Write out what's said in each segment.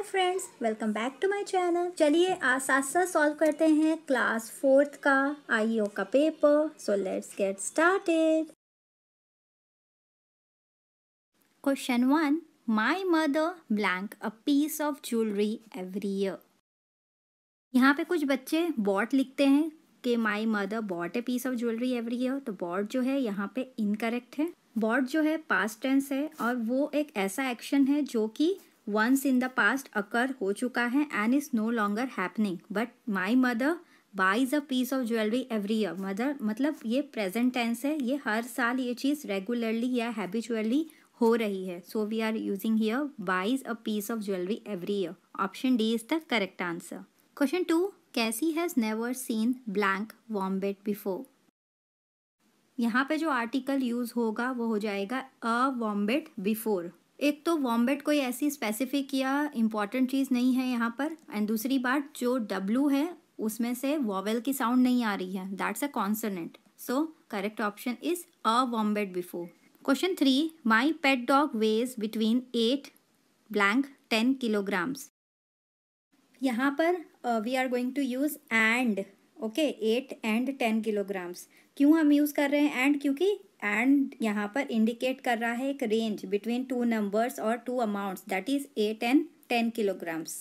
Hi friends welcome back to my channel चलिए आज साथ साथ सॉल्व करते हैं क्लास फोर्थ का आईओ का paper so let's get started question one my mother blank a piece of jewellery every year यहाँ पे कुछ बच्चे बॉट लिखते हैं कि my mother bought a piece of jewellery every year तो बॉट जो है यहाँ पे इनकरेक्ट है बॉट जो है पास्ट टेंस है और वो एक ऐसा एक्शन है जो कि once in the past occur हो चुका है and is no longer happening but my mother buys a piece of jewellery every year mother मतलब ये प्रेजेंट टेंस है ये हर साल ये चीज़ रेगुलरली या हैबिचुअली हो रही है so we are using here buys a piece of jewellery every year option D is the correct answer question two Casey has never seen blank wombat before यहाँ पे जो आर्टिकल यूज़ होगा वो हो जाएगा अ वॉम्बेट बिफोर एक तो wombat कोई ऐसी स्पेसिफिक या इम्पॉर्टेंट चीज़ नहीं है यहाँ पर एंड दूसरी बात जो डब्लू है उसमें से वॉवेल की साउंड नहीं आ रही है that's a consonant so correct option is a wombat before question three my pet dog weighs between eight blank ten kilograms यहाँ पर we are going to use and okay eight and ten kilograms क्यों हम use कर रहे हैं and क्योंकि and यहाँ पर इंडिकेट कर रहा है एक रेंज बिटवीन टू नंबर्स और two amounts that is eight and ten kilograms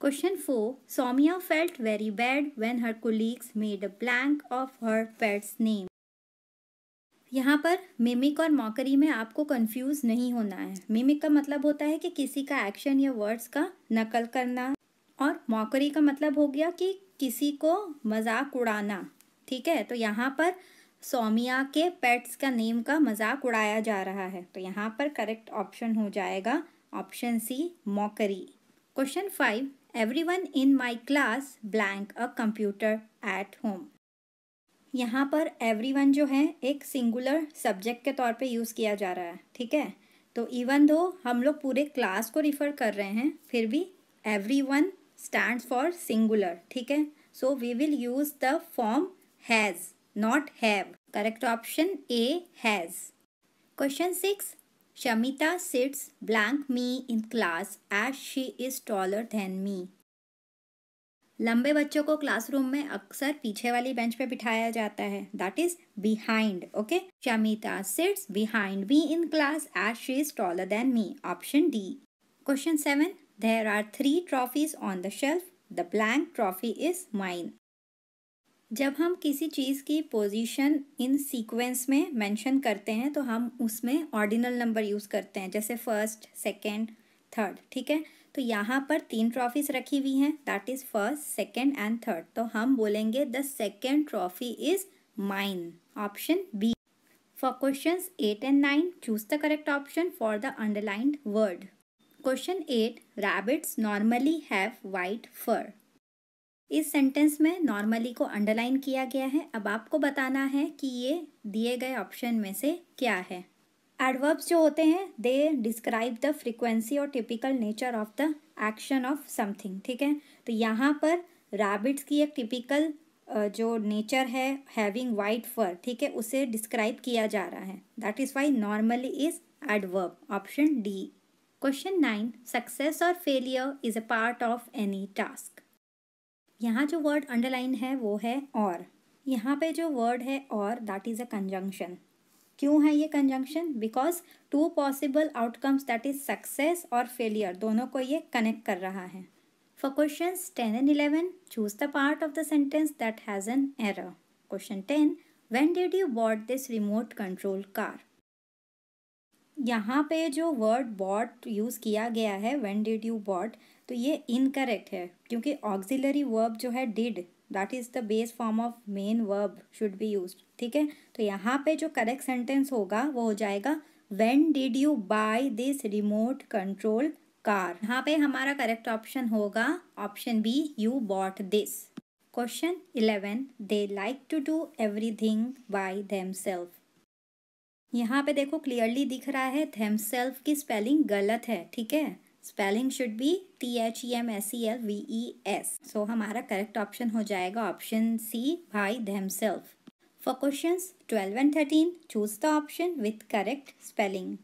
question four Somia felt very bad when her colleagues made a blank of her pet's name यहाँ पर मिमिक और मॉकरी में आपको कंफ्यूज नहीं होना है मिमिक का मतलब होता है कि किसी का एक्शन या वर्ड्स का नकल करना और मॉकरी का मतलब हो गया कि किसी को मजाक उड़ाना ठीक है तो यहाँ पर सोमिया के पेट्स का नेम का मजाक उड़ाया जा रहा है तो यहाँ पर करेक्ट ऑप्शन हो जाएगा option C mockery question five everyone in my class blank a computer at home यहाँ पर एवरी वन जो है एक सिंगुलर सब्जेक्ट के तौर पे यूज़ किया जा रहा है ठीक है तो इवन दो हम लोग पूरे क्लास को रिफ़र कर रहे हैं फिर भी everyone stand for singular ठीक है so we will use the form has not have. Correct option A has. Question 6. Shamita sits blank me in class as she is taller than me. लंबे बच्चों को classroom में अक्सर पीछे वाली bench पे बिठाया जाता है that is behind okay Shamita sits behind me in class as she is taller than me option D question seven there are three trophies on the shelf the blank trophy is mine जब हम किसी चीज़ की position in sequence में mention करते हैं तो हम उसमें ऑर्डिनल नंबर यूज़ करते हैं जैसे फर्स्ट सेकेंड थर्ड ठीक है तो यहाँ पर तीन ट्रॉफीज रखी हुई हैं that is first second and third तो हम बोलेंगे the second trophy is mine option B for question eight and nine choose the correct option for the underlined word question eight rabbits normally have white fur इस sentence में normally को underline किया गया है अब आपको बताना है कि ये दिए गए ऑप्शन में से क्या है एडवर्ब्स जो होते हैं दे डिस्क्राइब द फ्रीक्वेंसी और typical nature of the action of something ठीक है तो यहाँ पर रैबिट्स की एक टिपिकल जो नेचर है हैविंग वाइट फर ठीक है उसे डिस्क्राइब किया जा रहा है that is why normally is adverb option D question nine success और failure is a part of any task यहाँ जो वर्ड अंडरलाइन है वो है और यहाँ पे जो वर्ड है और दैट इज़ अ कंजंक्शन क्यों है ये conjunction because two possible outcomes that is success और फेलियर दोनों को ये कनेक्ट कर रहा है for question ten and eleven choose the part of the sentence that has an error question ten when did you bought this remote control car यहाँ पे जो वर्ड बॉट यूज़ किया गया है वेन डिड यू बॉट तो ये incorrect है क्योंकि ऑक्सिलरी वर्ब जो है did that is the base form of main verb should be use ठीक है तो यहाँ पे जो करेक्ट सेंटेंस होगा वो हो जाएगा when did you buy this remote control car यहाँ पे हमारा करेक्ट ऑप्शन होगा option B you bought this question eleven they like to do everything by themself यहाँ पे देखो क्लियरली दिख रहा है थेम सेल्फ की स्पेलिंग गलत है ठीक है spelling should be T H E M S E L V E S so हमारा करेक्ट ऑप्शन हो जाएगा option C by themself for question twelve and thirteen choose the option with correct spelling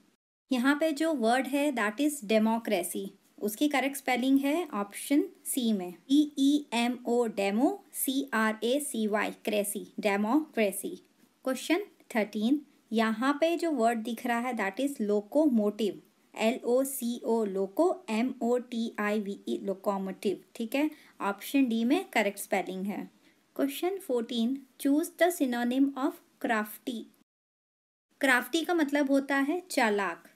यहाँ पे जो word है that is democracy उसकी correct spelling है option C में E E M O demo C R A C Y cracy democracy question thirteen यहाँ पे जो वर्ड दिख रहा है that is locomotive L O C O loco M O T I V E locomotive ठीक है option D में correct spelling है question fourteen choose the synonym of crafty crafty का मतलब होता है चालाक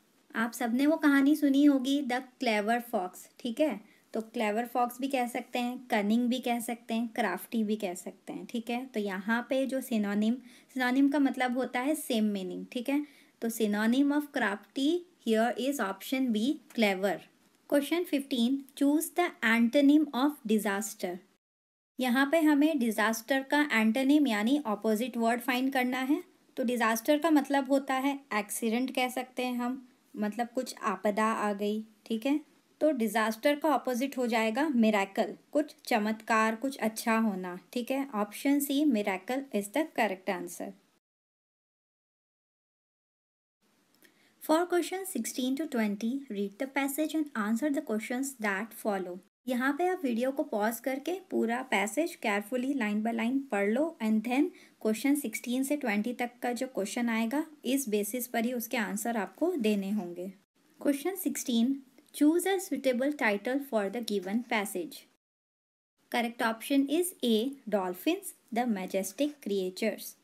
आप सबने वो कहानी सुनी होगी द क्लेवर फॉक्स ठीक है तो क्लेवर फॉक्स भी कह सकते हैं कनिंग भी कह सकते हैं क्राफ्टी भी कह सकते हैं ठीक है तो यहाँ पे जो सिनोनिम सिनोनिम का मतलब होता है सेम मीनिंग ठीक है तो synonym of crafty here is option B clever. Question 15 choose the antonym of disaster. यहाँ पे हमें डिज़ास्टर का एंटोनिम यानी ऑपोजिट वर्ड फाइंड करना है तो डिज़ास्टर का मतलब होता है एक्सीडेंट कह सकते हैं हम मतलब कुछ आपदा आ गई ठीक है तो डिज़ास्टर का ऑपोजिट हो जाएगा मेराकल कुछ चमत्कार कुछ अच्छा होना ठीक है option C miracle is the correct answer for question sixteen to twenty read the passage and answer the question that follow यहाँ पे आप वीडियो को पॉज करके पूरा passage carefully line by line पढ़ लो एंड देन क्वेश्चन सिक्सटीन से twenty तक का जो क्वेश्चन आएगा इस बेसिस पर ही उसके आंसर आपको देने होंगे question sixteen choose a suitable title for the given passage correct option is A dolphins the majestic creatures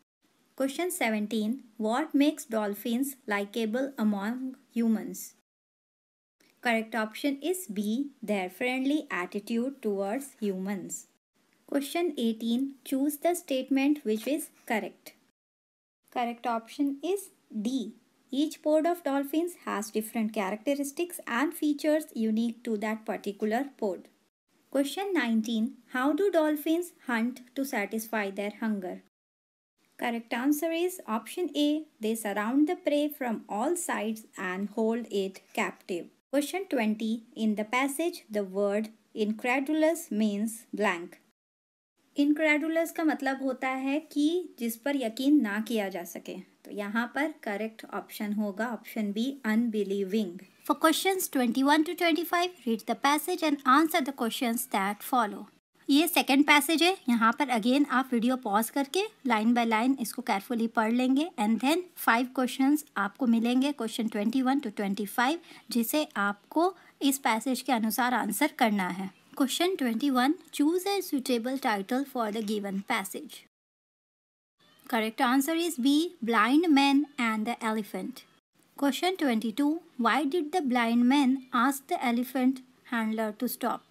Question 17. What makes dolphins likable among humans? Correct option is B. Their friendly attitude towards humans. Question 18. Choose the statement which is correct. Correct option is D. Each pod of dolphins has different characteristics and features unique to that particular pod. Question 19. How do dolphins hunt to satisfy their hunger? Correct answer is option A. They surround the prey from all sides and hold it captive. Question 20. In the passage, the word incredulous means blank. Incredulous ka matlab hota hai ki jis par yakin na kiya ja sake. To यहाँ par correct option hoga option B unbelieving. For questions 21 to 25 read the passage and answer the questions that follow. ये second passage है यहाँ पर again आप video pause करके line by line इसको carefully पढ़ लेंगे एंड देन फाइव क्वेश्चंस आपको मिलेंगे question twenty one to twenty five जिसे आपको इस पैसेज के अनुसार आंसर करना है question twenty one choose a suitable title for the given passage correct answer is B blind man and the elephant question twenty two why did the blind man ask the elephant handler to stop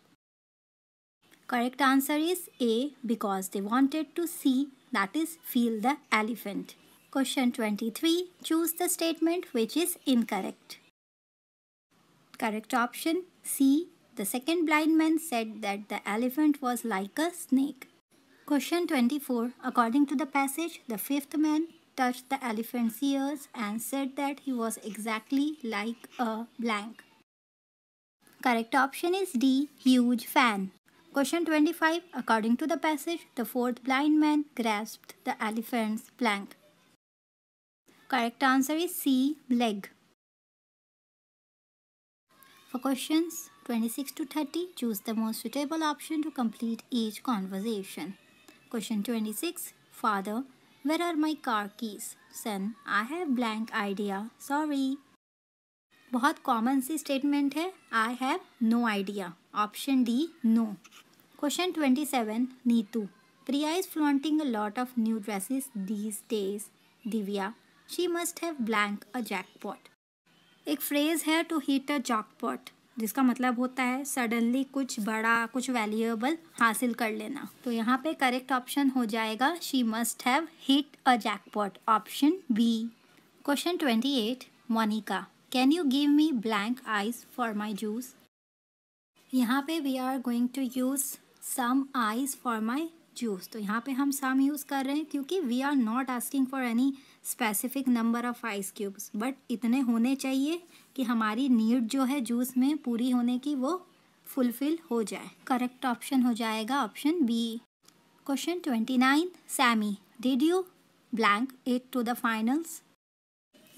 Correct answer is A because they wanted to see that is feel the elephant. Question 23. Choose the statement which is incorrect. Correct option C. The second blind man said that the elephant was like a snake. Question 24. According to the passage, the fifth man touched the elephant's ears and said that he was exactly like a blank. Correct option is D. Huge fan. Question 25. According to the passage, the fourth blind man grasped the elephant's flank. Correct answer is C. Leg. For questions 26 to 30, choose the most suitable option to complete each conversation. Question 26. Father, where are my car keys? Son, I have blank idea. Sorry. बहुत common सी statement है I have no idea option D no question twenty seven Neetu Priya is flaunting a lot of new dresses these days Divya she must have blank a jackpot एक phrase है to hit a pot जिसका मतलब होता है suddenly कुछ बड़ा कुछ valuable हासिल कर लेना तो यहाँ पे करेक्ट ऑप्शन हो जाएगा she must have hit a jackpot option B question twenty eight Monika can you give me blank ice for my juice यहाँ पे we are going to use some ice for my juice तो यहाँ पे हम सम use कर रहे हैं क्योंकि we are not asking for any specific number of ice cubes but इतने होने चाहिए कि हमारी नीड जो है जूस में पूरी होने की वो फुलफिल हो जाए करेक्ट ऑप्शन हो जाएगा option B question twenty nine Sammy did you blank it to the finals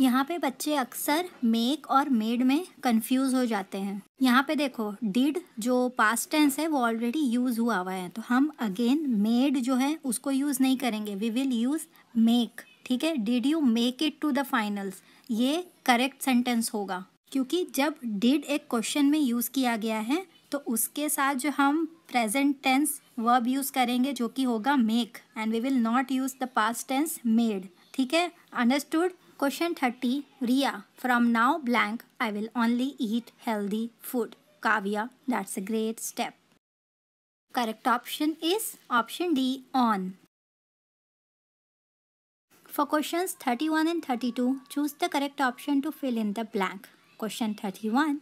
यहाँ पे बच्चे अक्सर मेक और मेड में कंफ्यूज हो जाते हैं यहाँ पे देखो डिड जो पास्ट टेंस है वो ऑलरेडी यूज़ हुआ हुआ है तो हम अगेन मेड जो है उसको यूज़ नहीं करेंगे वी विल यूज़ मेक ठीक है did you make it to the finals ये करेक्ट सेंटेंस होगा क्योंकि जब डिड एक क्वेश्चन में यूज़ किया गया है तो उसके साथ जो हम प्रेजेंट टेंस वर्ब यूज़ करेंगे जो कि होगा make and we will not use the past tense made ठीक है understood question thirty Riya from now blank I will only eat healthy food Kavya that's a great step correct option is option D on for question thirty one and thirty two choose the correct option to fill in the blank question thirty one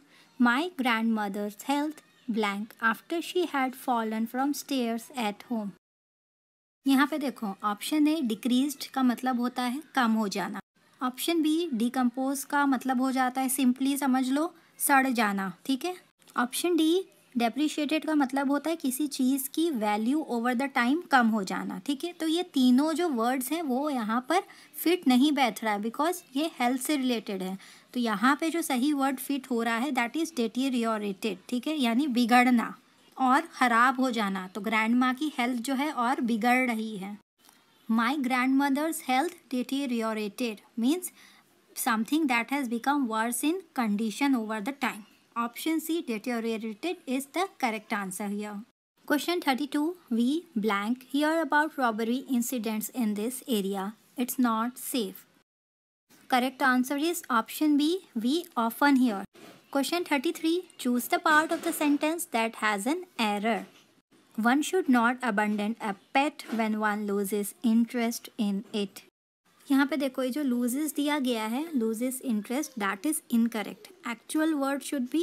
my grandmother's health blank after she had fallen from stairs eight home यहाँ पे देखो option A decrease का मतलब होता है कम हो जाना option B decompose का मतलब हो जाता है सिंपली समझ लो सड़ जाना ठीक है ऑप्शन डी डेप्रिशिएटेड का मतलब होता है किसी चीज़ की वैल्यू ओवर द टाइम कम हो जाना ठीक है तो ये तीनों जो वर्ड्स हैं वो यहाँ पर फिट नहीं बैठ रहा है बिकॉज ये हेल्थ से रिलेटेड है तो यहाँ पे जो सही वर्ड फिट हो रहा है दैट इज़ डेटीरियोरेटेड ठीक है यानी बिगड़ना और ख़राब हो जाना तो ग्रैंड माँ की हेल्थ जो है और बिगड़ रही है my grandmother's health deteriorated means something that has become worse in condition over the time. Option C deteriorated is the correct answer here. Question 32. We blank hear about robbery incidents in this area. It's not safe. Correct answer is option B. We often hear. Question 33. Choose the part of the sentence that has an error. One should not abandon a pet when one loses interest in it. यहाँ पे देखो ये जो loses दिया गया है loses interest that is incorrect. Actual word should be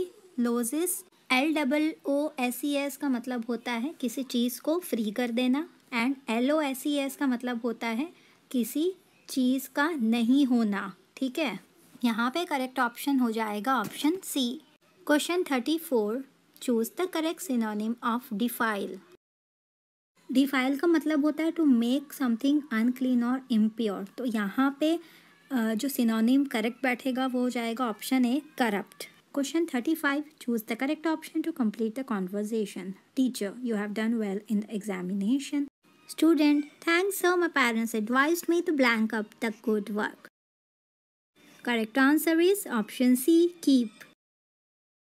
loses L double O S C S का मतलब होता है किसी चीज़ को फ्री कर देना and L O S C S का मतलब होता है किसी चीज़ का नहीं होना ठीक है यहाँ पे करेक्ट ऑप्शन हो जाएगा option C question thirty four choose the correct synonym of defile defile का मतलब होता है टू मेक समथिंग अनक्लीन और इम्प्योर तो यहाँ पे जो सिनोनिम करेक्ट बैठेगा वो हो जाएगा option A corrupt question thirty five choose the correct option to complete the conversation teacher you have done well in the examination student thanks sir my parents advise me to blank up the good work correct answer is option C keep